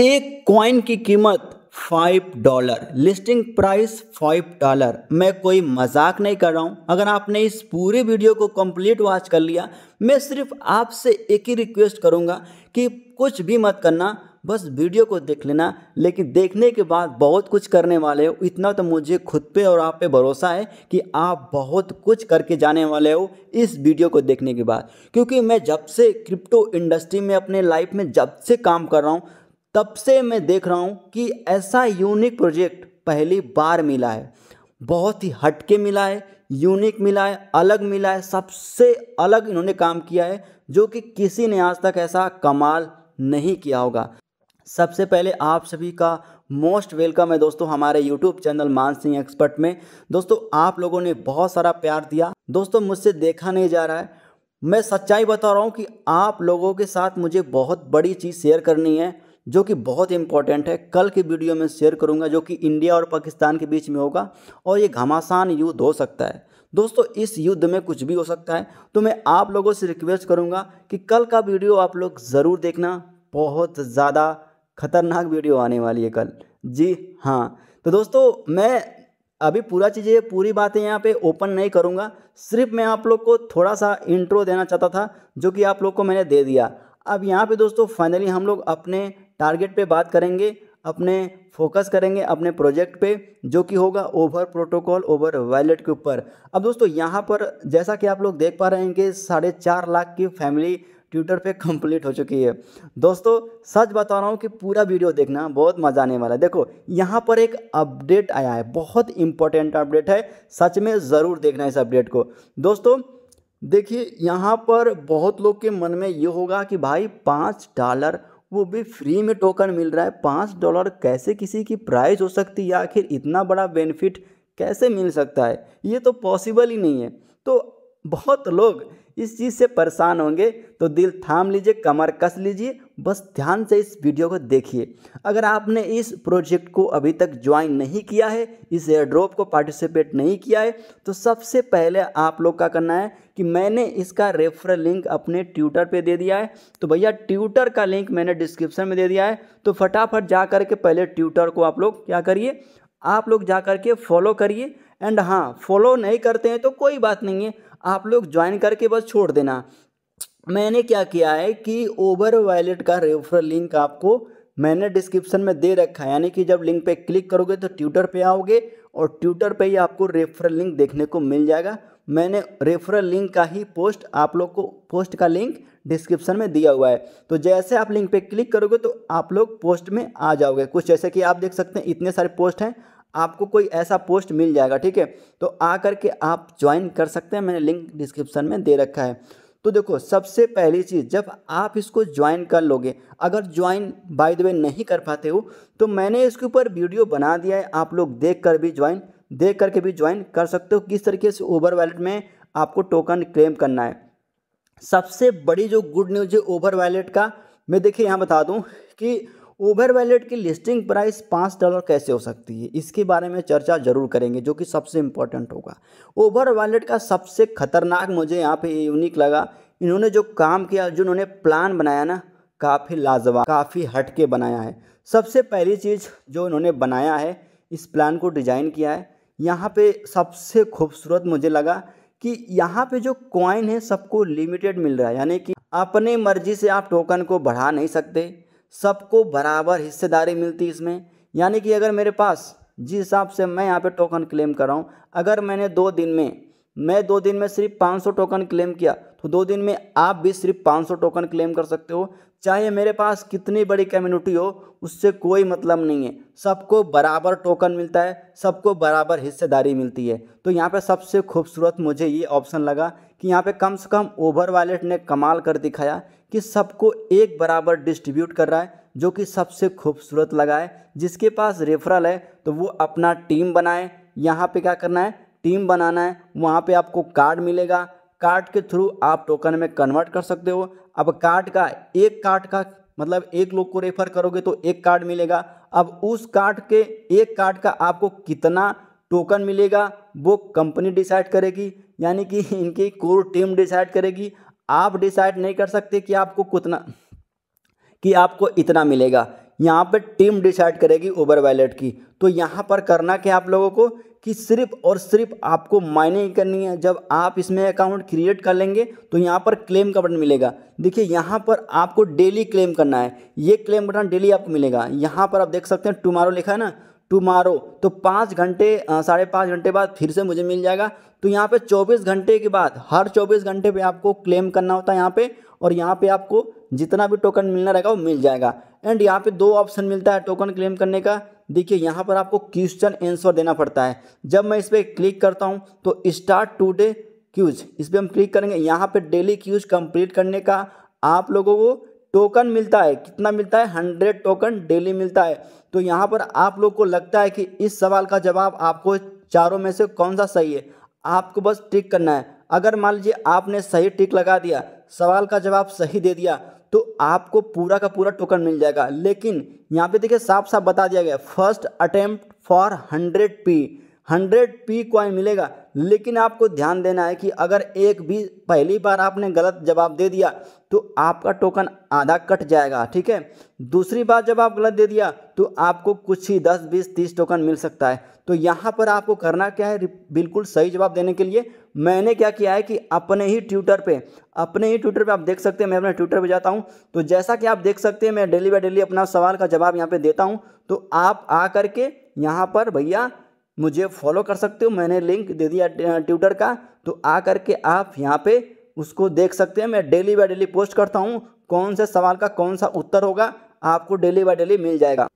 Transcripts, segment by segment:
एक कॉइन की कीमत five dollar listing price five dollar मैं कोई मजाक नहीं कर रहा हूँ अगर आपने इस पूरे वीडियो को कंप्लीट वॉच कर लिया मैं सिर्फ आपसे एक ही रिक्वेस्ट करूँगा कि कुछ भी मत करना बस वीडियो को देख लेना लेकिन देखने के बाद बहुत कुछ करने वाले हो इतना तो मुझे खुद पे और आप पे भरोसा है कि आप बहुत कुछ करके जाने वाले हो इस वीडियो को देखने के बाद क्योंकि मैं जब से क्रिप्टो इंडस्ट्री में अपने लाइफ में जब से काम कर रहा हूँ तब से मैं देख रहा हूँ कि ऐसा यूनिक प्रोजेक्ट पहली बार मिला है बहुत ही हटके मिला है यूनिक मिला है अलग मिला है सबसे अलग इन्होंने काम किया है जो कि किसी ने आज तक ऐसा कमाल नहीं किया होगा सबसे पहले आप सभी का मोस्ट वेलकम है दोस्तों हमारे यूट्यूब चैनल मान सिंह एक्सपर्ट में दोस्तों आप लोगों ने बहुत सारा प्यार दिया दोस्तों मुझसे देखा नहीं जा रहा है मैं सच्चाई बता रहा हूँ कि आप लोगों के साथ मुझे बहुत बड़ी चीज़ शेयर करनी है जो कि बहुत इंपॉर्टेंट है कल की वीडियो में शेयर करूंगा जो कि इंडिया और पाकिस्तान के बीच में होगा और ये घमासान युद्ध हो सकता है दोस्तों इस युद्ध में कुछ भी हो सकता है तो मैं आप लोगों से रिक्वेस्ट करूंगा कि कल का वीडियो आप लोग ज़रूर देखना बहुत ज़्यादा खतरनाक वीडियो आने वाली है कल जी हाँ तो दोस्तों मैं अभी पूरा चीज़ें पूरी बातें यहाँ पे ओपन नहीं करूँगा सिर्फ मैं आप लोग को थोड़ा सा इंट्रो देना चाहता था जो कि आप लोग को मैंने दे दिया अब यहाँ पे दोस्तों फाइनली हम लोग अपने टारगेट पे बात करेंगे अपने फोकस करेंगे अपने प्रोजेक्ट पे जो कि होगा ओवर प्रोटोकॉल ओवर वैलेट के ऊपर अब दोस्तों यहाँ पर जैसा कि आप लोग देख पा रहे हैं कि साढ़े चार लाख की फैमिली ट्विटर पे कंप्लीट हो चुकी है दोस्तों सच बता रहा हूँ कि पूरा वीडियो देखना बहुत मज़ा आने वाला है देखो यहाँ पर एक अपडेट आया है बहुत इंपॉर्टेंट अपडेट है सच में ज़रूर देखना इस अपडेट को दोस्तों देखिए यहाँ पर बहुत लोग के मन में ये होगा कि भाई पाँच डॉलर वो भी फ्री में टोकन मिल रहा है पाँच डॉलर कैसे किसी की प्राइस हो सकती है आखिर इतना बड़ा बेनिफिट कैसे मिल सकता है ये तो पॉसिबल ही नहीं है तो बहुत लोग इस चीज़ से परेशान होंगे तो दिल थाम लीजिए कमर कस लीजिए बस ध्यान से इस वीडियो को देखिए अगर आपने इस प्रोजेक्ट को अभी तक ज्वाइन नहीं किया है इस एयर ड्रॉप को पार्टिसिपेट नहीं किया है तो सबसे पहले आप लोग का करना है कि मैंने इसका रेफरल लिंक अपने ट्यूटर पे दे दिया है तो भैया ट्यूटर का लिंक मैंने डिस्क्रिप्शन में दे दिया है तो फटाफट जा के पहले ट्यूटर को आप लोग क्या करिए आप लोग जा के फॉलो करिए एंड हाँ फॉलो नहीं करते हैं तो कोई बात नहीं है आप लोग ज्वाइन करके बस छोड़ देना मैंने क्या किया है कि ओवर वैलेट का रेफरल लिंक आपको मैंने डिस्क्रिप्शन में दे रखा है यानी कि जब लिंक पे क्लिक करोगे तो ट्यूटर पे आओगे और ट्यूटर पे ही आपको रेफरल लिंक देखने को मिल जाएगा मैंने रेफरल लिंक का ही पोस्ट आप लोग को पोस्ट का लिंक डिस्क्रिप्शन में दिया हुआ है तो जैसे आप लिंक पे क्लिक करोगे तो आप लोग पोस्ट में आ जाओगे कुछ जैसे कि आप देख सकते हैं इतने सारे पोस्ट हैं आपको कोई ऐसा पोस्ट मिल जाएगा ठीक है तो आ करके आप ज्वाइन कर सकते हैं मैंने लिंक डिस्क्रिप्शन में दे रखा है तो देखो सबसे पहली चीज़ जब आप इसको ज्वाइन कर लोगे अगर ज्वाइन बाय द वे नहीं कर पाते हो तो मैंने इसके ऊपर वीडियो बना दिया है आप लोग देख कर भी ज्वाइन देख करके भी ज्वाइन कर सकते हो किस तरीके से ओवर वैलेट में आपको टोकन क्लेम करना है सबसे बड़ी जो गुड न्यूज है ओवर वैलेट का मैं देखिए यहाँ बता दूँ कि ओवर वैलेट की लिस्टिंग प्राइस पाँच डॉलर कैसे हो सकती है इसके बारे में चर्चा जरूर करेंगे जो कि सबसे इम्पोर्टेंट होगा ओवर वैलेट का सबसे खतरनाक मुझे यहाँ पे यूनिक लगा इन्होंने जो काम किया जो इन्होंने प्लान बनाया ना काफ़ी लाजवाब काफ़ी हट के बनाया है सबसे पहली चीज़ जो इन्होंने बनाया है इस प्लान को डिज़ाइन किया है यहाँ पर सबसे खूबसूरत मुझे लगा कि यहाँ पर जो कॉइन है सबको लिमिटेड मिल रहा है यानी कि अपनी मर्जी से आप टोकन को बढ़ा नहीं सकते सबको बराबर हिस्सेदारी मिलती इसमें यानी कि अगर मेरे पास जिस हिसाब से मैं यहाँ पे टोकन क्लेम कर रहा हूँ अगर मैंने दो दिन में मैं दो दिन में सिर्फ 500 टोकन क्लेम किया तो दो दिन में आप भी सिर्फ 500 टोकन क्लेम कर सकते हो चाहे मेरे पास कितनी बड़ी कम्युनिटी हो उससे कोई मतलब नहीं है सबको बराबर टोकन मिलता है सबको बराबर हिस्सेदारी मिलती है तो यहाँ पे सबसे खूबसूरत मुझे ये ऑप्शन लगा कि यहाँ पे कम से कम ओवर वॉलेट ने कमाल कर दिखाया कि सबको एक बराबर डिस्ट्रीब्यूट कर रहा है जो कि सबसे खूबसूरत लगा है जिसके पास रेफरल है तो वो अपना टीम बनाए यहाँ पे क्या करना है टीम बनाना है वहाँ पे आपको कार्ड मिलेगा कार्ड के थ्रू आप टोकन में कन्वर्ट कर सकते हो अब कार्ड का एक कार्ड का मतलब एक लोग को रेफर करोगे तो एक कार्ड मिलेगा अब उस कार्ड के एक कार्ड का आपको कितना टोकन मिलेगा वो कंपनी डिसाइड करेगी यानी कि इनकी कोर टीम डिसाइड करेगी आप डिसाइड नहीं कर सकते कि आपको कितना कि आपको इतना मिलेगा यहाँ पर टीम डिसाइड करेगी ओबर वैलेट की तो यहाँ पर करना क्या आप लोगों को कि सिर्फ और सिर्फ आपको माइनिंग करनी है जब आप इसमें अकाउंट क्रिएट कर लेंगे तो यहाँ पर क्लेम का बटन मिलेगा देखिए यहाँ पर आपको डेली क्लेम करना है ये क्लेम बटन डेली आपको मिलेगा यहाँ पर आप देख सकते हैं टुमारो लिखा है ना टुमारो तो पाँच घंटे साढ़े पाँच घंटे बाद फिर से मुझे मिल जाएगा तो यहाँ पे 24 घंटे के बाद हर 24 घंटे पे आपको क्लेम करना होता है यहाँ पे और यहाँ पे आपको जितना भी टोकन मिलना रहेगा वो मिल जाएगा एंड यहाँ पे दो ऑप्शन मिलता है टोकन क्लेम करने का देखिए यहाँ पर आपको क्वेश्चन आंसर देना पड़ता है जब मैं इस पर क्लिक करता हूँ तो स्टार्ट टूडे क्यूज इस पर हम क्लिक करेंगे यहाँ पर डेली क्यूज कंप्लीट करने का आप लोगों को टोकन मिलता है कितना मिलता है हंड्रेड टोकन डेली मिलता है तो यहाँ पर आप लोग को लगता है कि इस सवाल का जवाब आपको चारों में से कौन सा सही है आपको बस टिक करना है अगर मान लीजिए आपने सही टिक लगा दिया सवाल का जवाब सही दे दिया तो आपको पूरा का पूरा टोकन मिल जाएगा लेकिन यहाँ पे देखिए साफ साफ बता दिया गया first attempt for hundred P hundred P coin मिलेगा लेकिन आपको ध्यान देना है कि अगर एक भी पहली बार आपने गलत जवाब दे दिया तो आपका टोकन आधा कट जाएगा ठीक है दूसरी बार जब आप गलत दे दिया तो आपको कुछ ही दस बीस तीस टोकन मिल सकता है तो यहाँ पर आपको करना क्या है बिल्कुल सही जवाब देने के लिए मैंने क्या किया है कि अपने ही ट्विटर पे अपने ही ट्विटर पे आप देख सकते हैं मैं अपने ट्विटर पे जाता हूँ तो जैसा कि आप देख सकते हैं मैं डेली बाय डेली अपना सवाल का जवाब यहाँ पे देता हूँ तो आप आ करके यहाँ पर भैया मुझे फॉलो कर सकते हो मैंने लिंक दे दिया ट्विटर का तो आ करके आप यहाँ पे उसको देख सकते हैं मैं डेली बाय डेली पोस्ट करता हूँ कौन से सवाल का कौन सा उत्तर होगा आपको डेली बाय डेली मिल जाएगा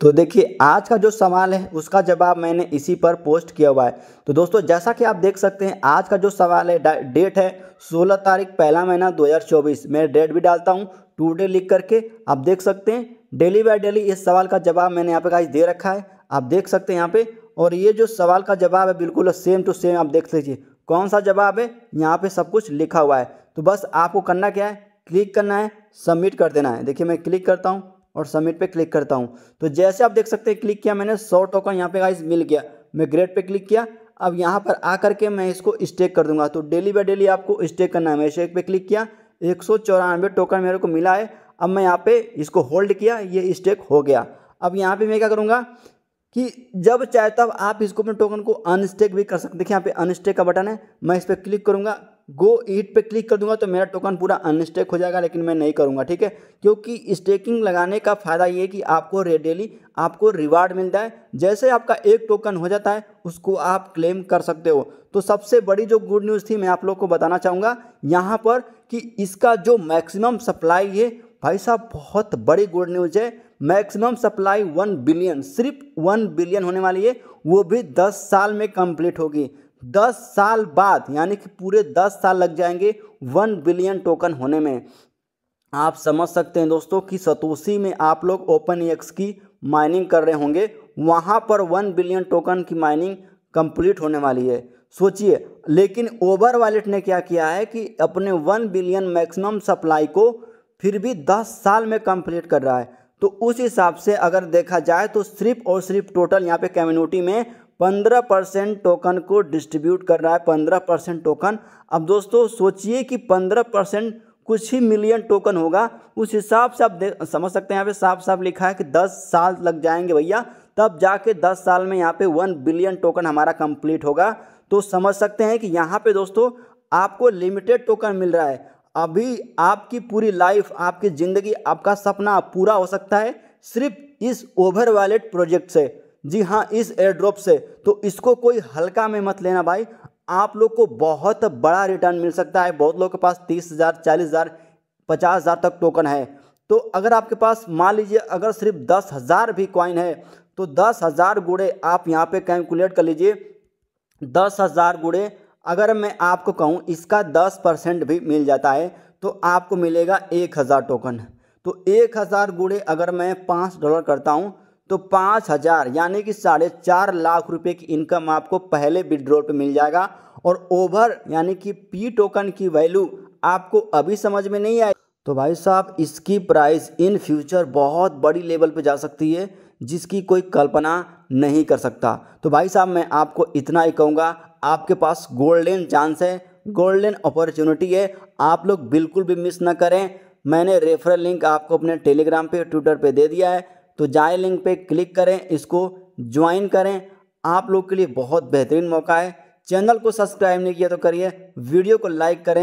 तो देखिए आज का जो सवाल है उसका जवाब मैंने इसी पर पोस्ट किया हुआ है तो दोस्तों जैसा कि आप देख सकते हैं आज का जो सवाल है डेट है 16 तारीख पहला महीना 2024 मैं डेट भी डालता हूँ टूडे लिख करके आप देख सकते हैं डेली बाय डेली इस सवाल का जवाब मैंने यहाँ पे गाइस दे रखा है आप देख सकते हैं यहाँ पे और ये जो सवाल का जवाब है बिल्कुल सेम टू सेम आप देख लीजिए कौन सा जवाब है यहाँ पे सब कुछ लिखा हुआ है तो बस आपको करना क्या है क्लिक करना है सबमिट कर देना है देखिए मैं क्लिक करता हूँ और सबमिट पे क्लिक करता हूँ तो जैसे आप देख सकते हैं क्लिक किया मैंने सौ टोकन यहाँ पे गाइस मिल गया मैं ग्रेड पे क्लिक किया अब यहाँ पर आ करके मैं इसको स्टेक कर दूंगा तो डेली बाई डेली आपको स्टेक करना है मैं स्टेक पे क्लिक किया एक टोकन मेरे को मिला है अब मैं यहाँ पे इसको होल्ड किया ये स्टेक हो गया अब यहाँ पे मैं क्या करूँगा कि जब चाहे तब आप इसको अपने टोकन को अनस्टेक भी कर सकते देखिए यहाँ पे अनस्टेक का बटन है मैं इस पर क्लिक करूँगा गो ईट पे क्लिक कर दूंगा तो मेरा टोकन पूरा अनस्टेक हो जाएगा लेकिन मैं नहीं करूँगा ठीक है क्योंकि स्टेकिंग लगाने का फ़ायदा ये है कि आपको डेली आपको रिवार्ड मिलता है जैसे आपका एक टोकन हो जाता है उसको आप क्लेम कर सकते हो तो सबसे बड़ी जो गुड न्यूज़ थी मैं आप लोग को बताना चाहूँगा यहाँ पर कि इसका जो मैक्सिमम सप्लाई है भाई साहब बहुत बड़ी गुड न्यूज है मैक्सिमम सप्लाई वन बिलियन सिर्फ वन बिलियन होने वाली है वो भी दस साल में कंप्लीट होगी दस साल बाद यानी कि पूरे दस साल लग जाएंगे वन बिलियन टोकन होने में आप समझ सकते हैं दोस्तों कि सतोशी में आप लोग ओपन एक्स की माइनिंग कर रहे होंगे वहाँ पर वन बिलियन टोकन की माइनिंग कंप्लीट होने वाली है सोचिए लेकिन ओवर वॉलेट ने क्या किया है कि अपने वन बिलियन मैक्सिमम सप्लाई को फिर भी दस साल में कंप्लीट कर रहा है तो उस हिसाब से अगर देखा जाए तो सिर्फ और सिर्फ टोटल यहाँ पे कम्युनिटी में पंद्रह परसेंट टोकन को डिस्ट्रीब्यूट कर रहा है पंद्रह परसेंट टोकन अब दोस्तों सोचिए कि पंद्रह परसेंट कुछ ही मिलियन टोकन होगा उस हिसाब से आप समझ सकते हैं यहाँ पे साफ साफ लिखा है कि दस साल लग जाएंगे भैया तब जाके दस साल में यहाँ पे वन बिलियन टोकन हमारा कंप्लीट होगा तो समझ सकते हैं कि यहाँ पे दोस्तों आपको लिमिटेड टोकन मिल रहा है अभी आपकी पूरी लाइफ आपकी ज़िंदगी आपका सपना पूरा हो सकता है सिर्फ इस ओवर वॉलेट प्रोजेक्ट से जी हाँ इस एयर ड्रॉप से तो इसको कोई हल्का में मत लेना भाई आप लोग को बहुत बड़ा रिटर्न मिल सकता है बहुत लोग के पास तीस हज़ार चालीस हज़ार पचास हज़ार तक टोकन है तो अगर आपके पास मान लीजिए अगर सिर्फ दस हज़ार भी कॉइन है तो दस हज़ार गुड़े आप यहाँ पे कैलकुलेट कर लीजिए दस हज़ार गुड़े अगर मैं आपको कहूँ इसका दस परसेंट भी मिल जाता है तो आपको मिलेगा एक हज़ार टोकन तो एक हज़ार गुड़े अगर मैं पाँच डॉलर करता हूँ तो पाँच हज़ार यानी कि साढ़े चार लाख रुपए की इनकम आपको पहले विड्रॉल पे मिल जाएगा और ओवर यानी कि पी टोकन की वैल्यू आपको अभी समझ में नहीं आई तो भाई साहब इसकी प्राइस इन फ्यूचर बहुत बड़ी लेवल पे जा सकती है जिसकी कोई कल्पना नहीं कर सकता तो भाई साहब मैं आपको इतना ही कहूँगा आपके पास गोल्डन चांस है गोल्डन अपॉर्चुनिटी है आप लोग बिल्कुल भी मिस ना करें मैंने रेफरल लिंक आपको अपने टेलीग्राम पे ट्विटर पे दे दिया है तो जाए लिंक पे क्लिक करें इसको ज्वाइन करें आप लोग के लिए बहुत बेहतरीन मौका है चैनल को सब्सक्राइब नहीं किया तो करिए वीडियो को लाइक करें